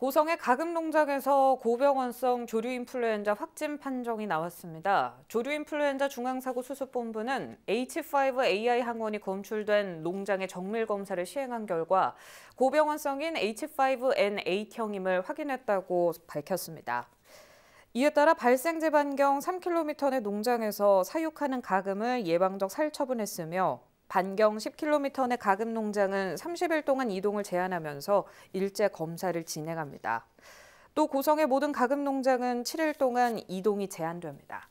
고성의 가금농장에서 고병원성 조류인플루엔자 확진 판정이 나왔습니다. 조류인플루엔자 중앙사고수습본부는 H5AI 항원이 검출된 농장의 정밀검사를 시행한 결과 고병원성인 H5N8형임을 확인했다고 밝혔습니다. 이에 따라 발생지 반경 3km 내 농장에서 사육하는 가금을 예방적 살처분했으며 반경 10km 내 가금 농장은 30일 동안 이동을 제한하면서 일제 검사를 진행합니다. 또 고성의 모든 가금 농장은 7일 동안 이동이 제한됩니다.